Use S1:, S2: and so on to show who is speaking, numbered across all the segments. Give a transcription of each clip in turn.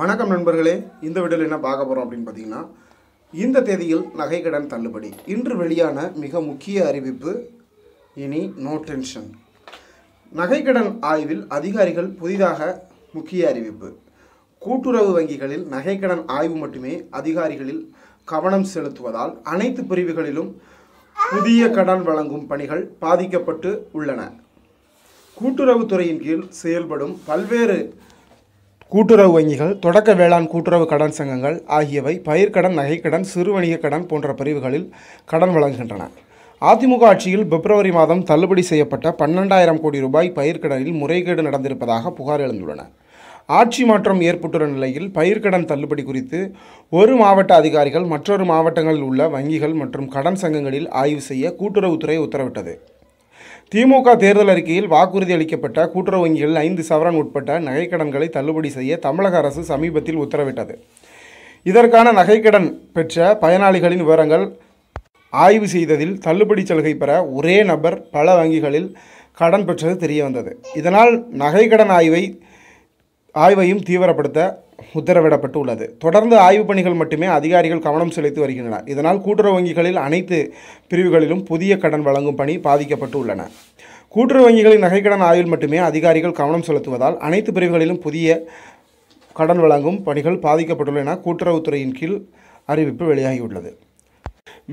S1: வணக்கம் நண்பர்களே இந்த வீடியோவில் என்ன பார்க்க போகிறோம் அப்படின்னு பார்த்தீங்கன்னா இந்த தேதியில் நகைக்கடன் தள்ளுபடி இன்று வெளியான மிக முக்கிய அறிவிப்பு இனி நோ டென்ஷன் நகைக்கடன் ஆய்வில் அதிகாரிகள் புதிதாக முக்கிய அறிவிப்பு கூட்டுறவு வங்கிகளில் நகைக்கடன் ஆய்வு மட்டுமே அதிகாரிகளில் கவனம் செலுத்துவதால் அனைத்து பிரிவுகளிலும் புதிய கடன் வழங்கும் பணிகள் பாதிக்கப்பட்டு உள்ளன கூட்டுறவுத்துறையின் கீழ் செயல்படும் பல்வேறு கூட்டுறவு வங்கிகள் தொடக்க வேளாண் கூட்டுறவு கடன் சங்கங்கள் ஆகியவை பயிர்க்கடன் நகைக்கடன் சிறு வணிக கடன் போன்ற பிரிவுகளில் கடன் வழங்குகின்றன அதிமுக ஆட்சியில் பிப்ரவரி மாதம் தள்ளுபடி செய்யப்பட்ட பன்னெண்டாயிரம் கோடி ரூபாய் பயிர்க்கடனில் முறைகேடு நடந்திருப்பதாக புகார் எழுந்துள்ளன ஆட்சி மாற்றம் ஏற்பட்டுள்ள நிலையில் பயிர்க்கடன் தள்ளுபடி குறித்து ஒரு மாவட்ட அதிகாரிகள் மற்றொரு மாவட்டங்களில் உள்ள வங்கிகள் மற்றும் கடன் சங்கங்களில் ஆய்வு செய்ய கூட்டுறவுத்துறை உத்தரவிட்டது திமுக தேர்தல் அறிக்கையில் வாக்குறுதி அளிக்கப்பட்ட கூட்டுறவு வங்கிகள் ஐந்து சவரன் உட்பட்ட நகைக்கடன்களை தள்ளுபடி செய்ய தமிழக அரசு சமீபத்தில் உத்தரவிட்டது இதற்கான நகைக்கடன் பெற்ற பயனாளிகளின் விவரங்கள் ஆய்வு செய்ததில் தள்ளுபடி சலுகை பெற ஒரே நபர் பல வங்கிகளில் கடன் பெற்றது தெரிய வந்தது இதனால் நகைக்கடன் ஆய்வை ஆய்வையும் தீவிரப்படுத்த உத்தரவிடப்பட்டு உள்ளது தொடர்ந்து ஆய்வுப் பணிகள் மட்டுமே அதிகாரிகள் கவனம் செலுத்தி வருகின்றனர் இதனால் கூட்டுறவு வங்கிகளில் அனைத்து பிரிவுகளிலும் புதிய கடன் வழங்கும் பணி பாதிக்கப்பட்டு உள்ளன கூட்டுறவு வங்கிகளின் நகைக்கடன் ஆய்வில் மட்டுமே அதிகாரிகள் கவனம் செலுத்துவதால் அனைத்து பிரிவுகளிலும் புதிய கடன் வழங்கும் பணிகள் பாதிக்கப்பட்டுள்ளன என கூட்டுறவுத்துறையின் கீழ் அறிவிப்பு வெளியாகியுள்ளது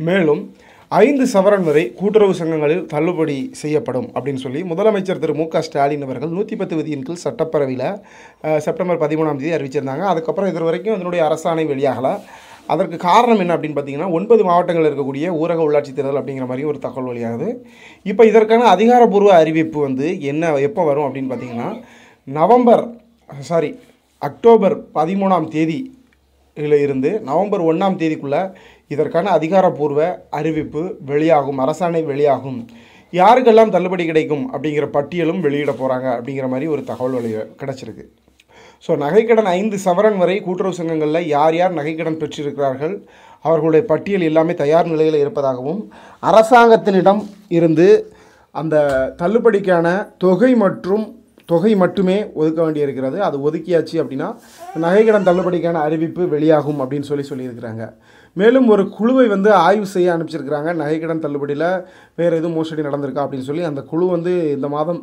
S1: மேலும் ஐந்து சவரன் வரை கூட்டுறவு சங்கங்களில் தள்ளுபடி செய்யப்படும் அப்படின்னு சொல்லி முதலமைச்சர் திரு மு க ஸ்டாலின் அவர்கள் நூற்றி பத்து விதியின் கீழ் சட்டப்பேரவையில் செப்டம்பர் பதிமூணாம் தேதி அறிவிச்சிருந்தாங்க அதுக்கப்புறம் இது வரைக்கும் அதனுடைய அரசாணை வெளியாகலை அதற்கு காரணம் என்ன அப்படின்னு பார்த்தீங்கன்னா ஒன்பது மாவட்டங்களில் இருக்கக்கூடிய ஊரக உள்ளாட்சி தேர்தல் அப்படிங்கிற மாதிரி ஒரு தகவல் வழியாகுது இப்போ இதற்கான அதிகாரப்பூர்வ அறிவிப்பு வந்து என்ன எப்போ வரும் அப்படின்னு பார்த்தீங்கன்னா நவம்பர் சாரி அக்டோபர் பதிமூணாம் தேதி இருந்து நவம்பர் ஒன்றாம் தேதிக்குள்ளே இதற்கான அதிகாரப்பூர்வ அறிவிப்பு வெளியாகும் அரசாணை வெளியாகும் யாருக்கெல்லாம் தள்ளுபடி கிடைக்கும் அப்படிங்கிற பட்டியலும் வெளியிட போகிறாங்க அப்படிங்கிற மாதிரி ஒரு தகவல் வழி கிடச்சிருக்கு ஸோ நகைக்கடன் ஐந்து சவரன் வரை கூட்டுறவு சங்கங்களில் யார் யார் நகைக்கடன் பெற்றிருக்கிறார்கள் அவர்களுடைய பட்டியல் எல்லாமே தயார் நிலையில் இருப்பதாகவும் அரசாங்கத்தினிடம் இருந்து அந்த தள்ளுபடிக்கான தொகை மற்றும் தொகை மட்டுமே ஒதுக்க வேண்டியிருக்கிறது அது ஒதுக்கியாச்சு அப்படின்னா நகைக்கடன் தள்ளுபடிக்கான அறிவிப்பு வெளியாகும் அப்படின்னு சொல்லி சொல்லியிருக்கிறாங்க மேலும் ஒரு குழுவை வந்து ஆய்வு செய்ய அனுப்பிச்சிருக்கிறாங்க நகைக்கடன் தள்ளுபடியில் வேறு எதுவும் மோசடி நடந்திருக்கா அப்படின்னு சொல்லி அந்த குழு வந்து இந்த மாதம்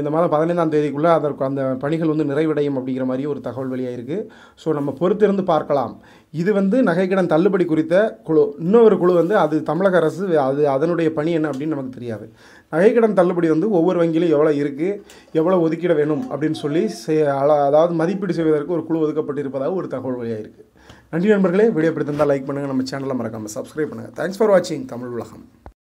S1: இந்த மாதம் பதினைந்தாம் தேதிக்குள்ளே அதற்கு அந்த பணிகள் வந்து நிறைவடையும் அப்படிங்கிற மாதிரி ஒரு தகவல் வெளியாகிருக்கு ஸோ நம்ம பொறுத்திருந்து பார்க்கலாம் இது வந்து நகைக்கடன் தள்ளுபடி குறித்த குழு இன்னொரு குழு வந்து அது தமிழக அரசு அது அதனுடைய பணி என்ன அப்படின்னு நமக்கு தெரியாது நகைக்கடன் தள்ளுபடி வந்து ஒவ்வொரு வங்கியிலும் எவ்வளோ இருக்குது எவ்வளோ ஒதுக்கி ஒதுக்கிட வேணும் அப்படின்னு சொல்லி அதாவது மதிப்பீடு செய்வதற்கு ஒரு குழு ஒதுக்கப்பட்டிருப்பதாக ஒரு தகவல் வெளியாயிருக்கு நன்றி நண்பர்களே வீடியோ பிடித்திருந்தால் லைக் பண்ணுங்கள் நம்ம சேனலில் மறக்காமல் சப்ஸ்கிரைப் பண்ணுங்கள் தேங்க்ஸ் ஃபார் வாட்சிங் தமிழ் உலகம்